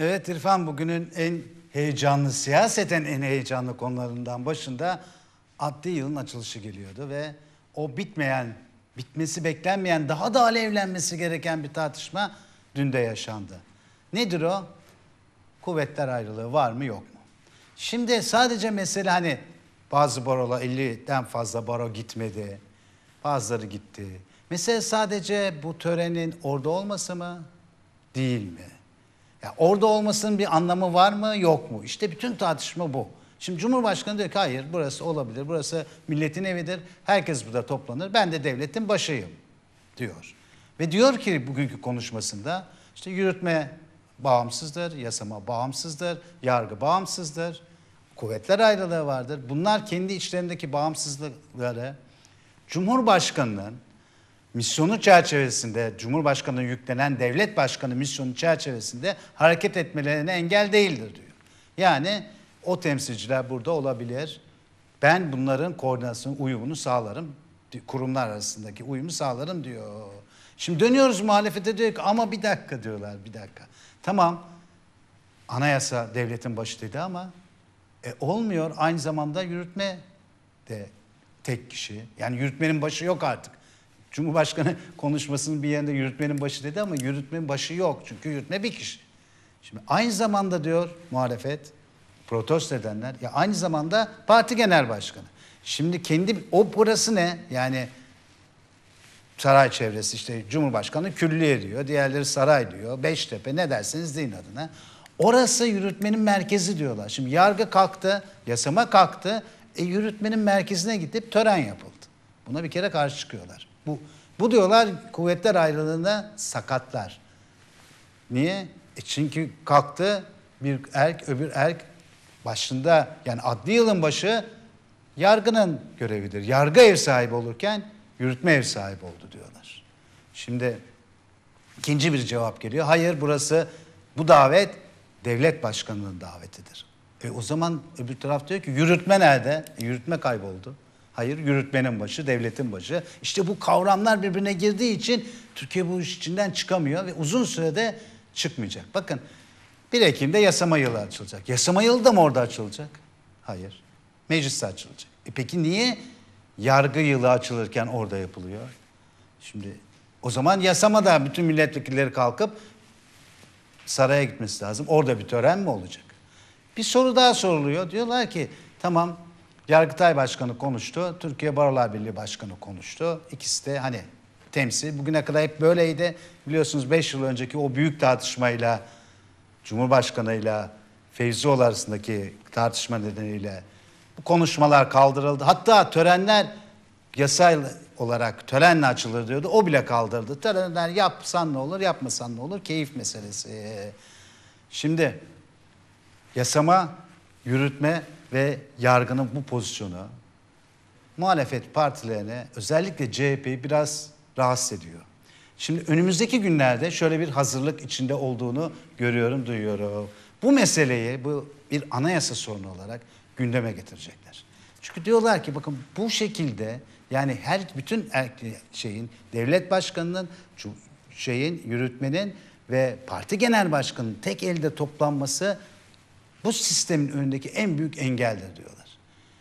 Evet İrfan bugünün en heyecanlı, siyaseten en heyecanlı konularından başında adli yılın açılışı geliyordu ve o bitmeyen, bitmesi beklenmeyen, daha da alevlenmesi gereken bir tartışma dün de yaşandı. Nedir o? Kuvvetler ayrılığı var mı yok mu? Şimdi sadece mesele hani bazı barola 50'den fazla baro gitmedi, bazıları gitti. Mesele sadece bu törenin orada olması mı, değil mi? Ya orada olmasının bir anlamı var mı yok mu? İşte bütün tartışma bu. Şimdi Cumhurbaşkanı diyor ki hayır burası olabilir, burası milletin evidir, herkes burada toplanır, ben de devletin başıyım diyor. Ve diyor ki bugünkü konuşmasında işte yürütme bağımsızdır, yasama bağımsızdır, yargı bağımsızdır, kuvvetler ayrılığı vardır. Bunlar kendi içlerindeki bağımsızlıkları Cumhurbaşkanının misyonu çerçevesinde Cumhurbaşkanı yüklenen devlet başkanı misyonu çerçevesinde hareket etmelerine engel değildir diyor. Yani o temsilciler burada olabilir. Ben bunların koordinasyon uyumunu sağlarım. Kurumlar arasındaki uyumu sağlarım diyor. Şimdi dönüyoruz muhalefete diyor ki ama bir dakika diyorlar bir dakika. Tamam anayasa devletin başı dedi ama e, olmuyor aynı zamanda yürütme de tek kişi. Yani yürütmenin başı yok artık. Cumhurbaşkanı konuşmasının bir yerinde yürütmenin başı dedi ama yürütmenin başı yok. Çünkü yürütme bir kişi. Şimdi aynı zamanda diyor muhalefet, protesto edenler ya aynı zamanda parti genel başkanı. Şimdi kendi o burası ne? Yani saray çevresi işte Cumhurbaşkanı külliye diyor, diğerleri saray diyor, Beştepe ne derseniz deyin adına. Orası yürütmenin merkezi diyorlar. Şimdi yargı kalktı, yasama kalktı, e, yürütmenin merkezine gidip tören yapıldı. Buna bir kere karşı çıkıyorlar. Bu, bu diyorlar kuvvetler ayrılığında sakatlar. Niye? E çünkü kalktı bir erk öbür erk başında yani adli yılın başı yargının görevidir. Yargı ev sahibi olurken yürütme ev sahibi oldu diyorlar. Şimdi ikinci bir cevap geliyor. Hayır burası bu davet devlet başkanının davetidir. E o zaman öbür taraf diyor ki yürütme nerede? E, yürütme kayboldu. Hayır yürütmenin başı, devletin başı. İşte bu kavramlar birbirine girdiği için Türkiye bu iş içinden çıkamıyor ve uzun sürede çıkmayacak. Bakın 1 Ekim'de yasama yılı açılacak. Yasama yılı da mı orada açılacak? Hayır. Mecliste açılacak. E peki niye yargı yılı açılırken orada yapılıyor? Şimdi o zaman yasama da bütün milletvekilleri kalkıp saraya gitmesi lazım. Orada bir tören mi olacak? Bir soru daha soruluyor. Diyorlar ki tamam Yargıtay Başkanı konuştu, Türkiye Barolar Birliği Başkanı konuştu. İkisi de hani temsil. Bugüne kadar hep böyleydi. Biliyorsunuz 5 yıl önceki o büyük tartışmayla Cumhurbaşkanıyla Feyzioğlu arasındaki tartışma nedeniyle bu konuşmalar kaldırıldı. Hatta törenler yasal olarak törenle açılır diyordu. O bile kaldırdı. Törenler yapsan ne olur, yapmasan ne olur? Keyif meselesi. Şimdi yasama, yürütme ve yargının bu pozisyonu muhalefet partilerine özellikle CHP'yi biraz rahatsız ediyor. Şimdi önümüzdeki günlerde şöyle bir hazırlık içinde olduğunu görüyorum, duyuyorum. Bu meseleyi bu bir anayasa sorunu olarak gündeme getirecekler. Çünkü diyorlar ki bakın bu şekilde yani her bütün er, şeyin devlet başkanının şeyin yürütmenin ve parti genel başkanının tek elde toplanması bu sistemin önündeki en büyük engeldir diyorlar.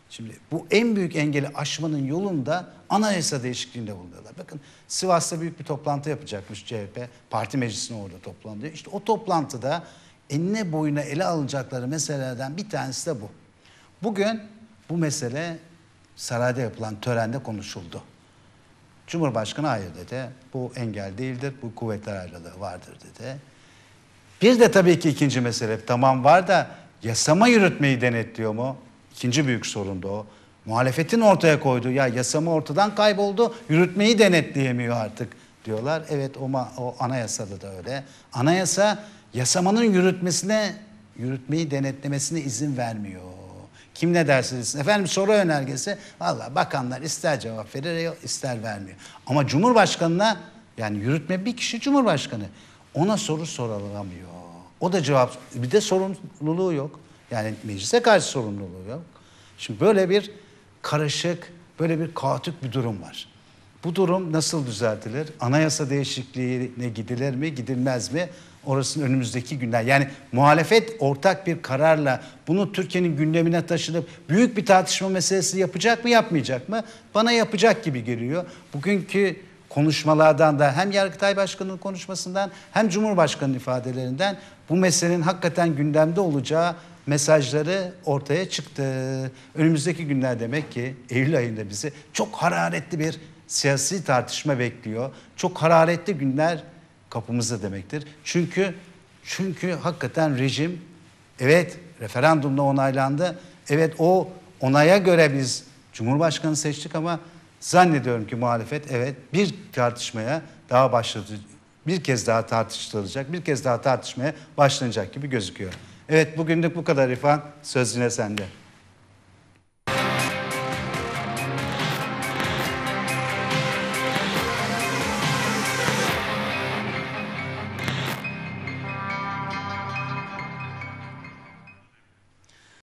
Şimdi bu en büyük engeli aşmanın yolunda anayasa değişikliğinde bulunuyorlar. Bakın Sivas'ta büyük bir toplantı yapacakmış CHP. Parti meclisine orada toplanıyor. İşte o toplantıda enine boyuna ele alacakları meselelerden bir tanesi de bu. Bugün bu mesele sarayda yapılan törende konuşuldu. Cumhurbaşkanı hayır dedi. Bu engel değildir. Bu kuvvetler ayrılığı vardır dedi. Bir de tabii ki ikinci mesele tamam var da Yasama yürütmeyi denetliyor mu? İkinci büyük sorun da o. Muhalefetin ortaya koyduğu ya yasama ortadan kayboldu, yürütmeyi denetleyemiyor artık diyorlar. Evet o, o anayasada da öyle. Anayasa yasamanın yürütmesine, yürütmeyi denetlemesine izin vermiyor. Kim ne dersiniz? Efendim soru önergesi valla bakanlar ister cevap verir ister vermiyor. Ama Cumhurbaşkanı'na yani yürütme bir kişi Cumhurbaşkanı ona soru sorulamıyor. O da cevap. Bir de sorumluluğu yok. Yani meclise karşı sorumluluğu yok. Şimdi böyle bir karışık, böyle bir kaotik bir durum var. Bu durum nasıl düzeltilir? Anayasa değişikliğine gidilir mi, gidilmez mi? Orasının önümüzdeki günler. Yani muhalefet ortak bir kararla bunu Türkiye'nin gündemine taşınıp büyük bir tartışma meselesi yapacak mı, yapmayacak mı? Bana yapacak gibi geliyor. Bugünkü konuşmalardan da hem Yargıtay Başkanı'nın konuşmasından hem cumhurbaşkanı ifadelerinden bu meselenin hakikaten gündemde olacağı mesajları ortaya çıktı. Önümüzdeki günler demek ki Eylül ayında bizi çok hararetli bir siyasi tartışma bekliyor. Çok hararetli günler kapımızda demektir. Çünkü çünkü hakikaten rejim evet referandumda onaylandı. Evet o onaya göre biz Cumhurbaşkanı seçtik ama Zannediyorum ki muhalefet evet bir tartışmaya daha başladı. Bir kez daha tartışılacak, bir kez daha tartışmaya başlanacak gibi gözüküyor. Evet bugünlük bu kadar İrfan. Söz yine sende.